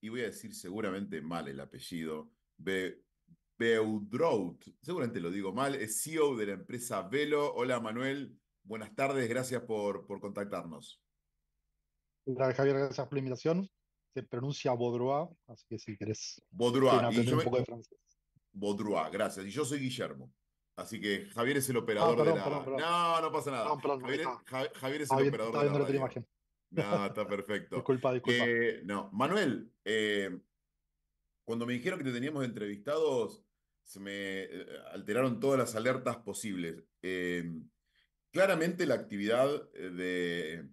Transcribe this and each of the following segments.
y voy a decir seguramente mal el apellido, Beudrout, seguramente lo digo mal, es CEO de la empresa Velo. Hola Manuel, buenas tardes, gracias por, por contactarnos. Gracias Javier, gracias por la invitación. Se pronuncia bodroa así que si querés Baudroit, y gracias. Y yo soy Guillermo. Así que Javier es el ah, operador de la. No, no pasa nada. Javier, es el operador de la. Radio. No, está perfecto. disculpa, disculpa. Eh, no, Manuel, eh, cuando me dijeron que te teníamos entrevistados, se me eh, alteraron todas las alertas posibles. claramente la actividad de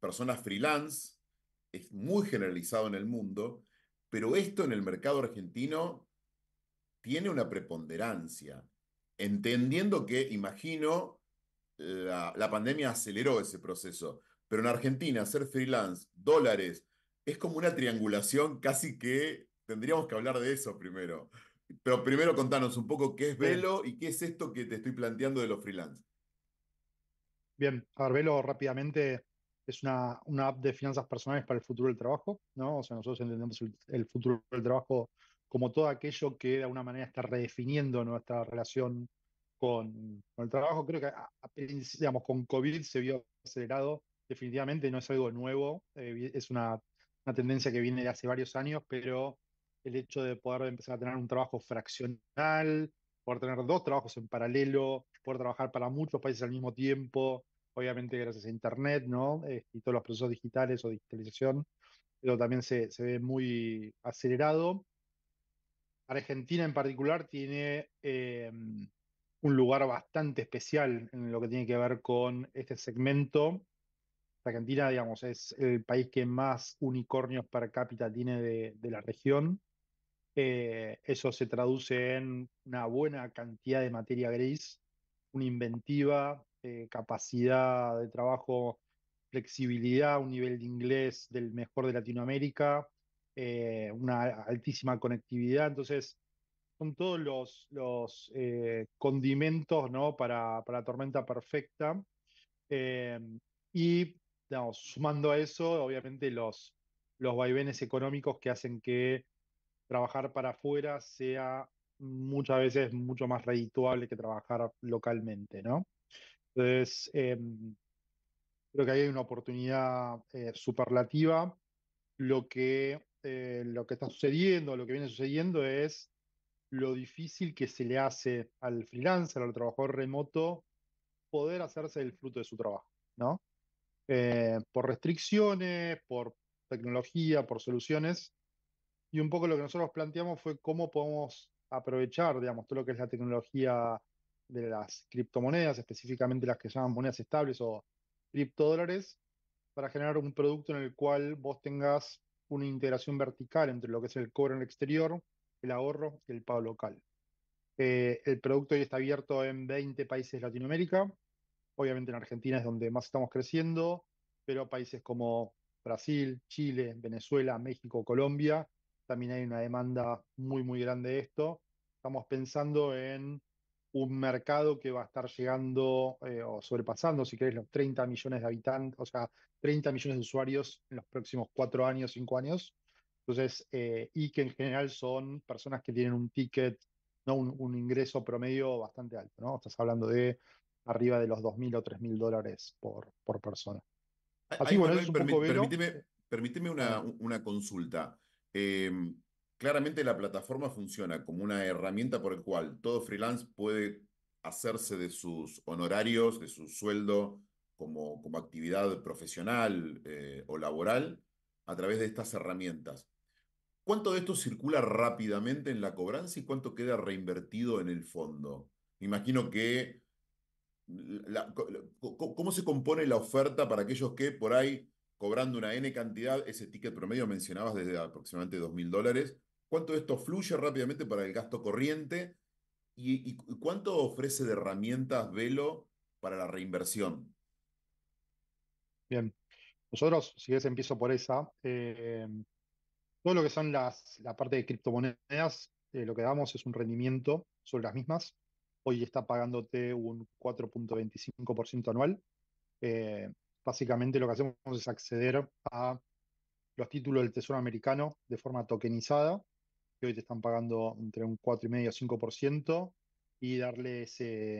personas freelance es muy generalizada en el mundo, pero esto en el mercado argentino tiene una preponderancia, entendiendo que, imagino, la pandemia aceleró ese proceso pero en Argentina, ser freelance, dólares, es como una triangulación casi que tendríamos que hablar de eso primero. Pero primero contanos un poco qué es Velo y qué es esto que te estoy planteando de los freelance. Bien, a ver, Velo rápidamente es una, una app de finanzas personales para el futuro del trabajo, ¿no? O sea, nosotros entendemos el, futuro del trabajo como todo aquello que de alguna manera está redefiniendo nuestra relación con, el trabajo. Creo que, con COVID se vio acelerado definitivamente no es algo nuevo, eh, es una, tendencia que viene de hace varios años, pero el hecho de poder empezar a tener un trabajo fraccional, poder tener dos trabajos en paralelo, poder trabajar para muchos países al mismo tiempo, obviamente gracias a Internet, ¿no? Eh, y todos los procesos digitales o digitalización, pero también se, ve muy acelerado. Argentina en particular tiene eh, un lugar bastante especial en lo que tiene que ver con este segmento Argentina, digamos, es el país que más unicornios per cápita tiene de, la región. Eh, eso se traduce en una buena cantidad de materia gris, una inventiva, eh, capacidad de trabajo, flexibilidad, un nivel de inglés del mejor de Latinoamérica, eh, una altísima conectividad. Entonces, son todos los, condimentos ¿no? para, para la tormenta perfecta. y sumando a eso, obviamente, los, los vaivenes económicos que hacen que trabajar para afuera sea muchas veces mucho más redituable que trabajar localmente, ¿no? Entonces, em, creo que ahí hay una oportunidad eh, superlativa. Lo que, eh, lo que está sucediendo, lo que viene sucediendo es lo difícil que se le hace al freelancer, al trabajador remoto, poder hacerse el fruto de su trabajo, ¿no? Eh, por restricciones, por tecnología, por soluciones. Y un poco lo que nosotros planteamos fue cómo podemos aprovechar, digamos, todo lo que es la tecnología de las criptomonedas, específicamente las que llaman monedas estables o criptodólares, para generar un producto en el cual vos tengas una integración vertical entre lo que es el cobro en el exterior, el ahorro y el pago local. Eh, el producto hoy está abierto en 20 países de Latinoamérica, Obviamente en Argentina es donde más estamos creciendo, pero países como Brasil, Chile, Venezuela, México, Colombia, también hay una demanda muy, muy grande de esto. Estamos pensando en un mercado que va a estar llegando eh, o sobrepasando, si querés, los 30 millones de habitantes, o sea, 30 millones de usuarios en los próximos cuatro años, cinco años. Entonces, eh, y que en general son personas que tienen un ticket, ¿no? un, un ingreso promedio bastante alto, ¿no? Estás hablando de arriba de los 2.000 o 3.000 dólares por, por persona. Permíteme, una, una, consulta. Em, claramente la plataforma funciona como una herramienta por el cual todo freelance puede hacerse de sus honorarios, de su sueldo, como, como actividad profesional eh, o laboral, a través de estas herramientas. ¿Cuánto de esto circula rápidamente en la cobranza y cuánto queda reinvertido en el fondo? Me imagino que ¿Cómo se compone la oferta para aquellos que por ahí, cobrando una N cantidad, ese ticket promedio mencionabas desde aproximadamente 2.000 dólares, cuánto de esto fluye rápidamente para el gasto corriente y, cuánto ofrece de herramientas Velo para la reinversión? Bien, nosotros, si es empiezo por esa. Em, todo lo que son las, la parte de criptomonedas, eh, lo que damos es un rendimiento sobre las mismas hoy está pagándote un 4.25% anual. Eh, básicamente lo que hacemos es acceder a los títulos del Tesoro Americano de forma tokenizada, que hoy te están pagando entre un 4,5 y 5%, y darle ese,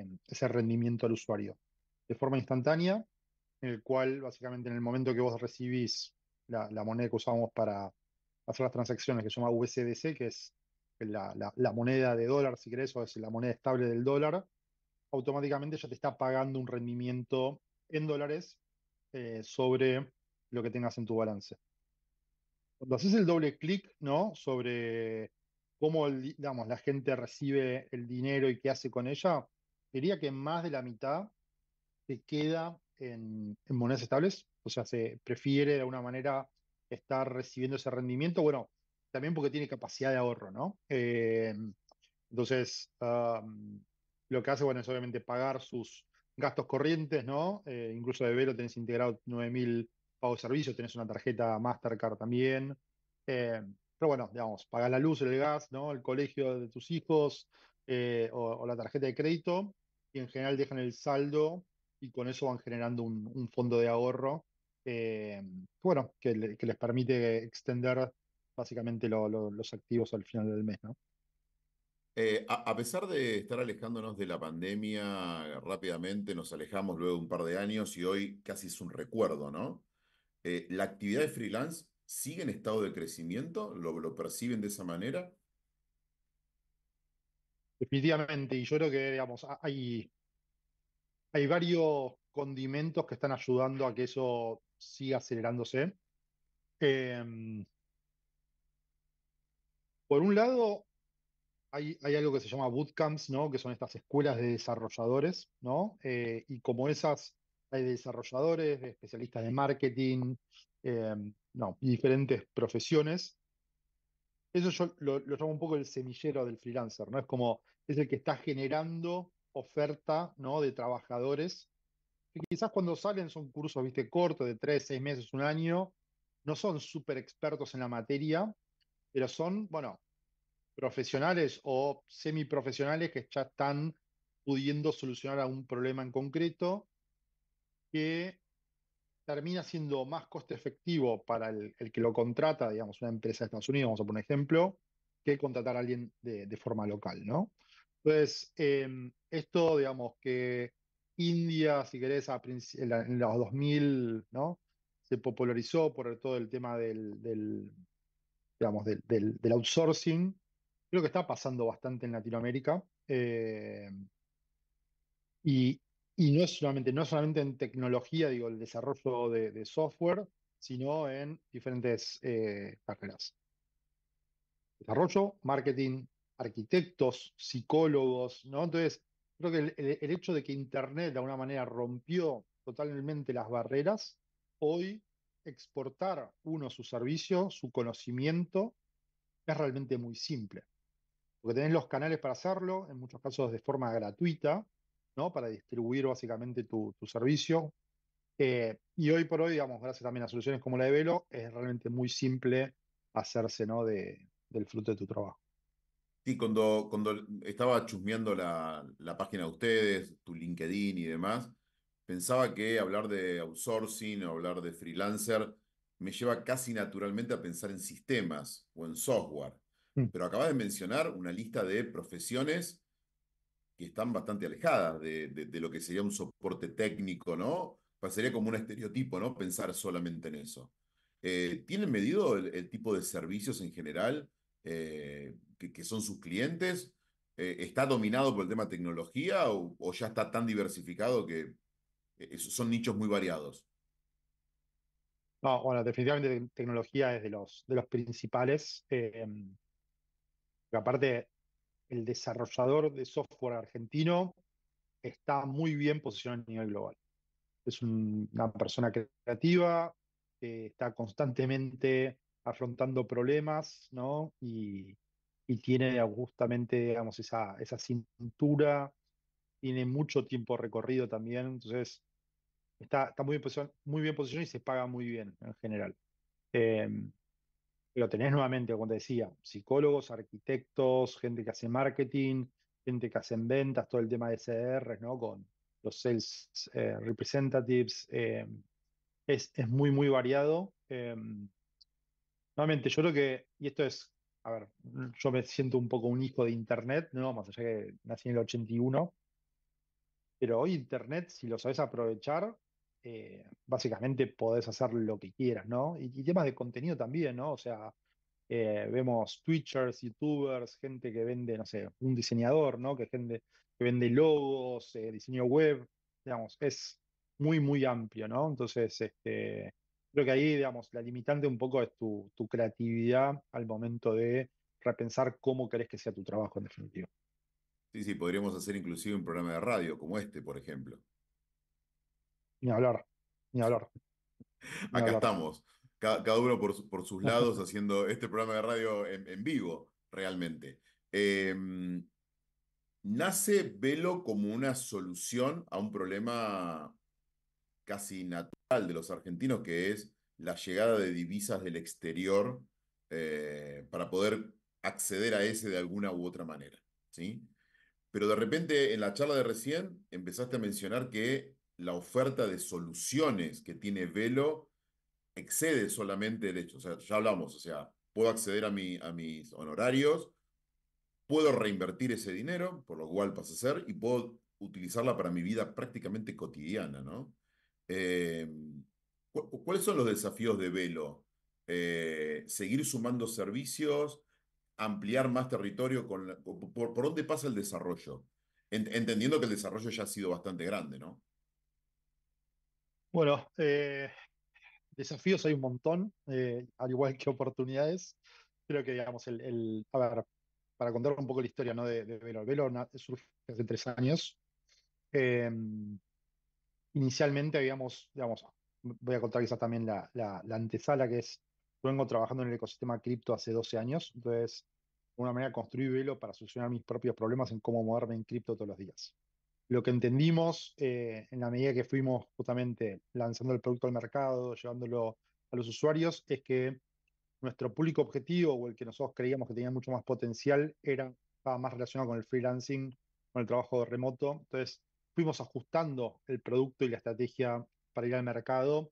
rendimiento al usuario de forma instantánea, en el cual básicamente en el momento que vos recibís la, moneda que usamos para hacer las transacciones, que se llama USDC, que es la, moneda de dólar, si querés, o es la moneda estable del dólar, automáticamente ya te está pagando un rendimiento en dólares eh, sobre lo que tengas en tu balance. Cuando haces el doble clic, ¿no? Sobre cómo, digamos, la gente recibe el dinero y qué hace con ella, diría que más de la mitad se queda en, en monedas estables, o sea, se prefiere de alguna manera estar recibiendo ese rendimiento. Bueno, también porque tiene capacidad de ahorro, ¿no? Eh, entonces, lo que hace, bueno, es obviamente pagar sus gastos corrientes, ¿no? Eh, incluso de Velo tenés integrado 9.000 pagos servicios, tenés una tarjeta Mastercard también. Eh, pero bueno, digamos, pagas la luz, el gas, ¿no? El colegio de tus hijos o, la tarjeta de crédito y en general dejan el saldo y con eso van generando un, fondo de ahorro. bueno, que les permite extender básicamente los activos al final del mes, ¿no? Eh, a, pesar de estar alejándonos de la pandemia rápidamente, nos alejamos luego de un par de años y hoy casi es un recuerdo, ¿no? Eh, ¿La actividad de freelance sigue en estado de crecimiento? ¿Lo, perciben de esa manera? Definitivamente, y yo creo que, digamos, hay, hay varios condimentos que están ayudando a que eso siga acelerándose. Em, por un lado, hay, algo que se llama bootcamps, ¿no? Que son estas escuelas de desarrolladores, ¿no? Eh, y como esas, hay desarrolladores, especialistas de marketing, em, no, y diferentes profesiones. Eso yo lo, llamo un poco el semillero del freelancer, ¿no? Es como, es el que está generando oferta, ¿no? De trabajadores, que quizás cuando salen son cursos, viste, cortos, de tres, seis meses, un año, no son súper expertos en la materia, pero son, bueno, profesionales o semiprofesionales que ya están pudiendo solucionar algún problema en concreto que termina siendo más coste efectivo para el, que lo contrata, digamos, una empresa de Estados Unidos, vamos a poner un ejemplo, que contratar a alguien de, forma local, ¿no? Entonces, em, esto, digamos, que India, si querés, en, los 2000, ¿no? Se popularizó por todo el tema del digamos, del, outsourcing, creo que está pasando bastante en Latinoamérica. Eh, y, no, es solamente, no solamente en tecnología, digo, el desarrollo de, software, sino en diferentes eh, carreras. Desarrollo, marketing, arquitectos, psicólogos, ¿no? Entonces, creo que el hecho de que Internet de alguna manera rompió totalmente las barreras, hoy exportar uno su servicio, su conocimiento, es realmente muy simple. Porque tenés los canales para hacerlo, en muchos casos de forma gratuita, ¿no? Para distribuir básicamente tu, servicio. Eh, y hoy por hoy, digamos, gracias también a soluciones como la de Velo, es realmente muy simple hacerse, ¿no? del fruto de tu trabajo. Sí, cuando, cuando estaba chusmeando la, la página de ustedes, tu LinkedIn y demás, pensaba que hablar de outsourcing o hablar de freelancer me lleva casi naturalmente a pensar en sistemas o en software. Mm. Pero acabas de mencionar una lista de profesiones que están bastante alejadas de, lo que sería un soporte técnico, ¿no? Pasaría pues como un estereotipo, ¿no? Pensar solamente en eso. Eh, ¿Tienen medido el, tipo de servicios en general eh, que, son sus clientes? Eh, ¿Está dominado por el tema tecnología o, ya está tan diversificado que eh, eh, son nichos muy variados. No, bueno, definitivamente tecnología es de los, de los principales. Em, aparte, el desarrollador de software argentino está muy bien posicionado a nivel global. Es una persona creativa, está constantemente afrontando problemas, ¿no? Y, y tiene justamente, digamos, esa, esa cintura, tiene mucho tiempo recorrido también, entonces está, muy, bien posicionado, muy bien posicionado y se paga muy bien en general. Em, lo tenés nuevamente, como te decía, psicólogos, arquitectos, gente que hace marketing, gente que hace ventas, todo el tema de SDR, ¿no? Con los sales eh, representatives. Em, es, muy, muy variado. Em, nuevamente, yo creo que, y esto es, a ver, yo me siento un poco un hijo de Internet, ¿no? Más allá que nací en el 81, pero hoy Internet, si lo sabes aprovechar, eh, básicamente podés hacer lo que quieras, ¿no? Y, temas de contenido también, ¿no? O sea, eh, vemos Twitchers, YouTubers, gente que vende, no sé, un diseñador, ¿no? Que, gente, que vende logos, eh, diseño web, digamos, es muy, muy amplio, ¿no? Entonces, este, creo que ahí, digamos, la limitante un poco es tu, tu creatividad al momento de repensar cómo querés que sea tu trabajo en definitiva. Sí, sí, podríamos hacer inclusive un programa de radio como este, por ejemplo ni hablar, ni hablar. Acá estamos, cada, uno por, sus lados haciendo este programa de radio en, vivo, realmente. Em, nace Velo como una solución a un problema casi natural de los argentinos, que es la llegada de divisas del exterior eh, para poder acceder a ese de alguna u otra manera. ¿sí? Pero de repente en la charla de recién empezaste a mencionar que la oferta de soluciones que tiene Velo excede solamente el hecho. O sea, ya hablamos, o sea, puedo acceder a, a mis honorarios, puedo reinvertir ese dinero, por lo cual pasa a ser, y puedo utilizarla para mi vida prácticamente cotidiana, ¿no? Em, ¿Cuáles son los desafíos de Velo? Eh, seguir sumando servicios, ampliar más territorio, con por, dónde pasa el desarrollo? entendiendo que el desarrollo ya ha sido bastante grande, ¿no? Bueno, eh, desafíos hay un montón, eh, al igual que oportunidades. Creo que, digamos, el, a ver, para contar un poco la historia ¿no? de, Velo. Velo surge hace tres años. Em, inicialmente habíamos, digamos, voy a contar quizás también la, antesala, que es, vengo trabajando en el ecosistema cripto hace 12 años, entonces, una manera construir Velo para solucionar mis propios problemas en cómo moverme en cripto todos los días lo que entendimos eh, en la medida que fuimos justamente lanzando el producto al mercado, llevándolo a los usuarios, es que nuestro público objetivo o el que nosotros creíamos que tenía mucho más potencial era estaba más relacionado con el freelancing, con el trabajo remoto. Entonces fuimos ajustando el producto y la estrategia para ir al mercado,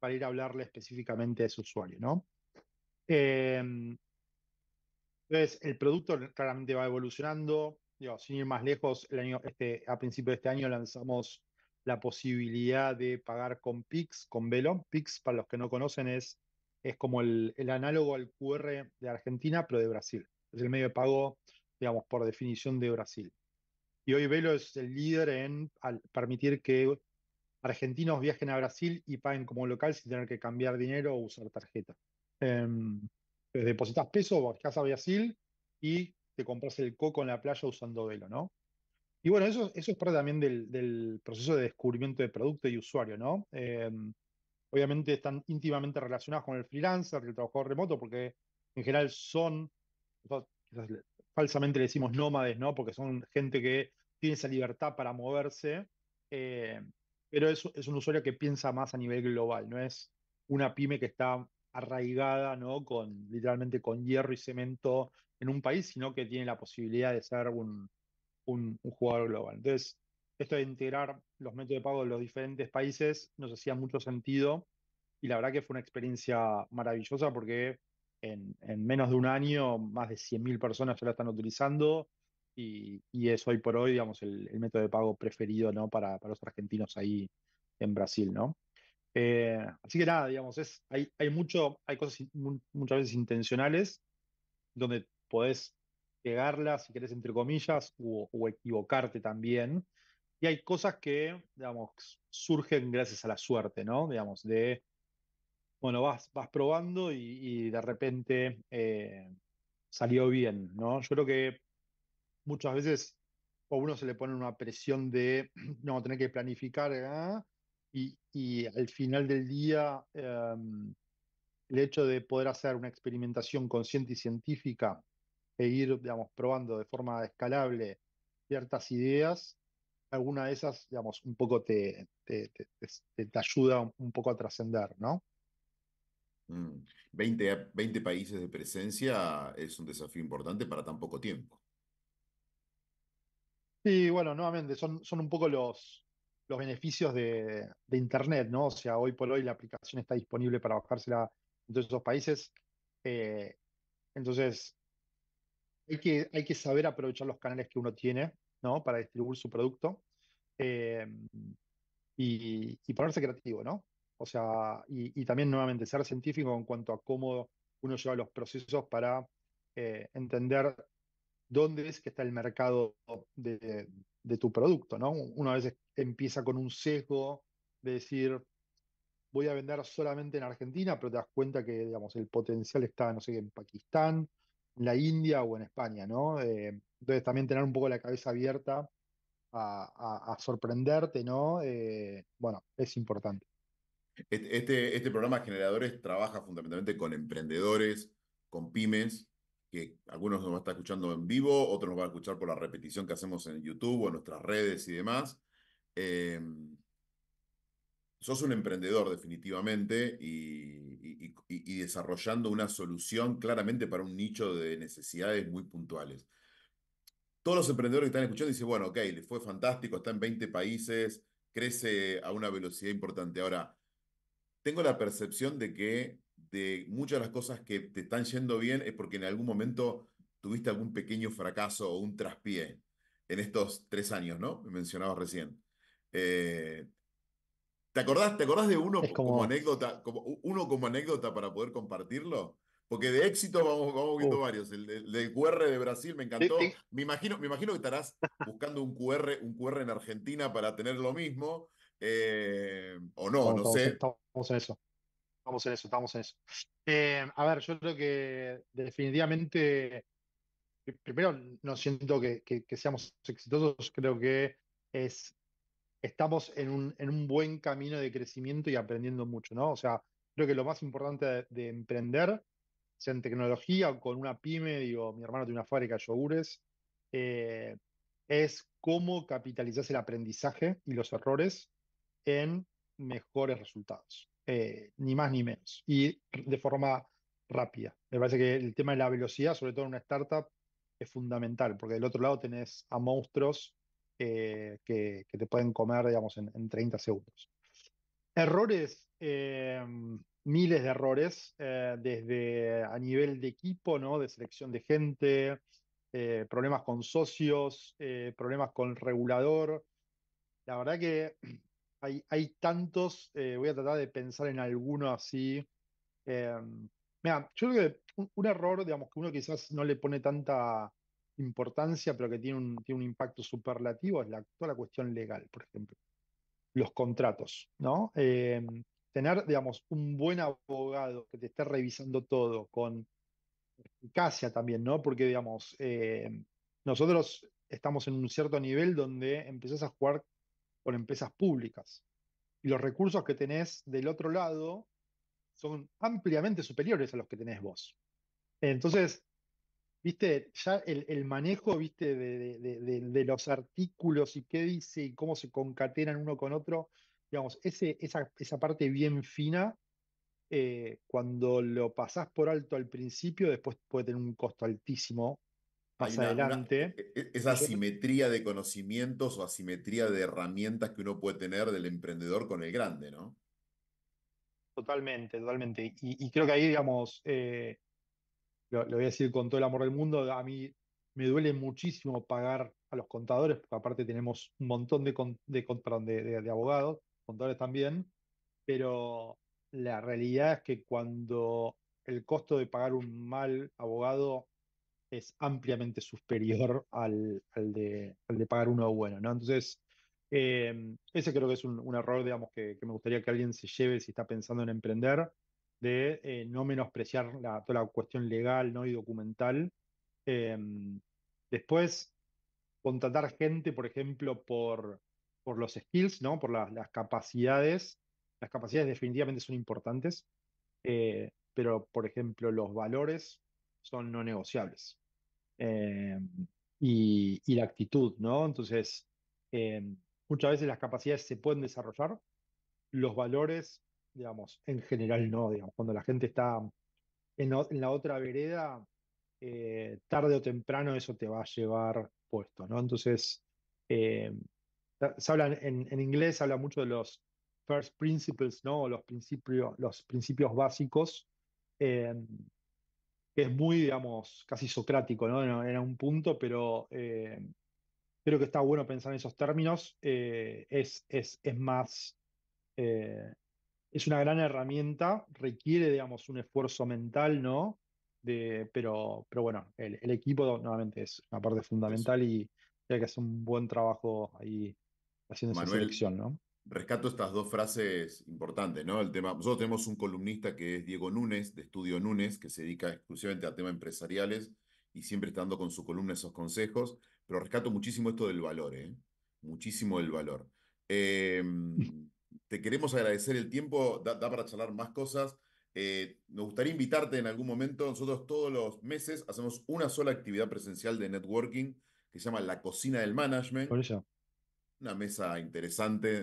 para ir a hablarle específicamente a ese usuario, em, entonces el producto claramente va evolucionando, sin ir más lejos, el año, este, a principio de este año lanzamos la posibilidad de pagar con Pix, con Velo. Pix, para los que no conocen, es, es como el, análogo al QR de Argentina, pero de Brasil. Es el medio de pago, digamos, por definición de Brasil. Y hoy Velo es el líder en permitir que argentinos viajen a Brasil y paguen como local sin tener que cambiar dinero o usar tarjeta. Em, depositas peso, viajas a Brasil y te compras el coco en la playa usando velo, ¿no? Y bueno, eso, eso es parte también del, proceso de descubrimiento de producto y usuario, ¿no? Em, obviamente están íntimamente relacionados con el freelancer el trabajador remoto, porque en general son, falsamente le decimos nómades, ¿no? Porque son gente que tiene esa libertad para moverse, eh, pero es un usuario que piensa más a nivel global, no es una pyme que está arraigada, ¿no? Con, literalmente con hierro y cemento en un país, sino que tiene la posibilidad de ser un, un, jugador global. Entonces, esto de integrar los métodos de pago de los diferentes países nos hacía mucho sentido y la verdad que fue una experiencia maravillosa porque en, menos de un año más de 100.000 personas ya la están utilizando y, es hoy por hoy, digamos, el, el método de pago preferido ¿no? para, para los argentinos ahí en Brasil, ¿no? Eh, así que nada, digamos, es, hay, mucho, hay cosas muchas veces intencionales donde podés pegarlas, si querés, entre comillas, o, equivocarte también. Y hay cosas que, digamos, surgen gracias a la suerte, ¿no? Digamos, de, bueno, vas, vas probando y, de repente eh, salió bien, ¿no? Yo creo que muchas veces a uno se le pone una presión de, no, tener que planificar, ¿eh? Y, al final del día, em, el hecho de poder hacer una experimentación consciente y científica e ir, digamos, probando de forma escalable ciertas ideas, alguna de esas, digamos, un poco te, te, ayuda un poco a trascender, ¿no? 20, mm, 20 países de presencia es un desafío importante para tan poco tiempo. Sí, bueno, nuevamente, son, son un poco los, los beneficios de, Internet, ¿no? O sea, hoy por hoy la aplicación está disponible para bajársela en todos esos países. Eh, entonces, hay que, hay que saber aprovechar los canales que uno tiene, ¿no? Para distribuir su producto eh, y, ponerse creativo, ¿no? O sea, y, también nuevamente ser científico en cuanto a cómo uno lleva los procesos para eh, entender dónde es que está el mercado de, de tu producto, ¿no? Uno a veces empieza con un sesgo de decir, voy a vender solamente en Argentina, pero te das cuenta que, digamos, el potencial está, no sé, en Pakistán, en la India o en España, ¿no? Eh, entonces también tener un poco la cabeza abierta a, sorprenderte, ¿no? Eh, bueno, es importante. Este, este, este programa Generadores trabaja fundamentalmente con emprendedores, con pymes, que algunos nos van a estar escuchando en vivo, otros nos van a escuchar por la repetición que hacemos en YouTube o en nuestras redes y demás. Em, sos un emprendedor definitivamente y, y, desarrollando una solución claramente para un nicho de necesidades muy puntuales. Todos los emprendedores que están escuchando dicen, bueno, ok, le fue fantástico, está en 20 países, crece a una velocidad importante. Ahora, tengo la percepción de que de muchas de las cosas que te están yendo bien es porque en algún momento tuviste algún pequeño fracaso o un traspié en estos tres años, ¿no? Me mencionabas recién. Eh, ¿te, acordás, de uno como... anécdota, como, uno como anécdota para poder compartirlo? Porque de éxito vamos, vamos viendo varios. El, QR de Brasil me encantó. Me, imagino, me imagino que estarás buscando un QR, un QR en Argentina para tener lo mismo. Eh, o no, no, no sé. Estamos en eso. Estamos en eso, estamos en eso. Eh, a ver, yo creo que definitivamente, primero, no siento que, seamos exitosos, creo que es, estamos en un, buen camino de crecimiento y aprendiendo mucho, ¿no? O sea, creo que lo más importante de, emprender, sea en tecnología o con una pyme, digo, mi hermano tiene una fábrica de yogures, eh, es cómo capitalizar el aprendizaje y los errores en mejores resultados. Eh, ni más ni menos, y de forma rápida. Me parece que el tema de la velocidad, sobre todo en una startup, es fundamental, porque del otro lado tenés a monstruos eh, que, te pueden comer, digamos, en, 30 segundos. Errores, eh, miles de errores, desde a nivel de equipo, ¿no? De selección de gente, problemas con socios, problemas con el regulador. La verdad que hay, tantos, eh, voy a tratar de pensar en alguno así. Em, mira, yo creo que un, error, digamos, que uno quizás no le pone tanta importancia, pero que tiene un, impacto superlativo, es la, toda la cuestión legal, por ejemplo. Los contratos, ¿no? Em, tener, digamos, un buen abogado que te esté revisando todo con eficacia también, ¿no? Porque, digamos, em, nosotros estamos en un cierto nivel donde empezás a jugar por empresas públicas. Y los recursos que tenés del otro lado son ampliamente superiores a los que tenés vos. Entonces, viste, ya el, manejo, viste, de, los artículos y qué dice y cómo se concatenan uno con otro, digamos, ese, esa, esa parte bien fina, eh, cuando lo pasás por alto al principio, después puede tener un costo altísimo adelante. E, e, esa asimetría de conocimientos o asimetría de herramientas que uno puede tener del emprendedor con el grande, ¿no? Totalmente, totalmente. Y, creo que ahí, digamos, eh, lo, voy a decir con todo el amor del mundo, a mí me duele muchísimo pagar a los contadores, porque aparte tenemos un montón de, de, de abogados, contadores también, pero la realidad es que cuando el costo de pagar un mal abogado es ampliamente superior al, de, pagar uno bueno, ¿no? Entonces, em, ese creo que es un, error, digamos, que, que, me gustaría que alguien se lleve si está pensando en emprender, de eh, no menospreciar la, toda la cuestión legal ¿no? y documental. Em, después, contratar gente, por ejemplo, por, por los skills, ¿no? por las capacidades. Las capacidades definitivamente son importantes, eh, pero, por ejemplo, los valores son no negociables. Eh, y, la actitud, ¿no? Entonces, eh, muchas veces las capacidades se pueden desarrollar, los valores, digamos, en general no, digamos, cuando la gente está en la, otra vereda, eh, tarde o temprano eso te va a llevar puesto, ¿no? Entonces, se habla en, inglés se habla mucho de los first principles, ¿no? Los, principios los principios básicos que es muy, digamos, casi socrático, ¿no? Era un punto, pero eh, creo que está bueno pensar en esos términos. Eh, es, es, es, más, eh, es una gran herramienta, requiere, digamos, un esfuerzo mental, ¿no? De, pero, pero bueno, el, equipo nuevamente es una parte fundamental y hay que hacer un buen trabajo ahí haciendo esa selección, ¿no? rescato estas dos frases importantes, ¿no? El tema, nosotros tenemos un columnista que es Diego Núñez, de Estudio Núñez, que se dedica exclusivamente a temas empresariales y siempre está dando con su columna esos consejos, pero rescato muchísimo esto del valor, ¿eh? Muchísimo del valor. Em, te queremos agradecer el tiempo, da, para charlar más cosas. Eh, nos gustaría invitarte en algún momento. Nosotros todos los meses hacemos una sola actividad presencial de networking que se llama La Cocina del Management. Por eso una mesa interesante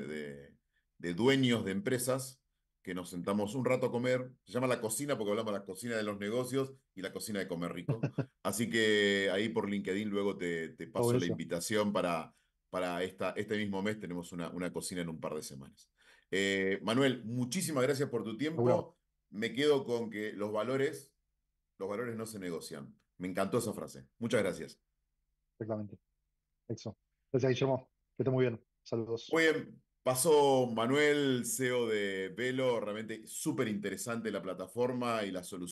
de, dueños de empresas que nos sentamos un rato a comer. Se llama la cocina porque hablamos de la cocina de los negocios y la cocina de comer rico. Así que ahí por LinkedIn luego te, te paso la invitación para, para esta, este mismo mes. Tenemos una, una cocina en un par de semanas. Eh, Manuel, muchísimas gracias por tu tiempo. Me quedo con que los valores, los valores no se negocian. Me encantó esa frase. Muchas gracias. Exactamente. Eso. ahí que esté muy bien. Saludos. Muy bien. Pasó Manuel, CEO de Velo. Realmente súper interesante la plataforma y la solución.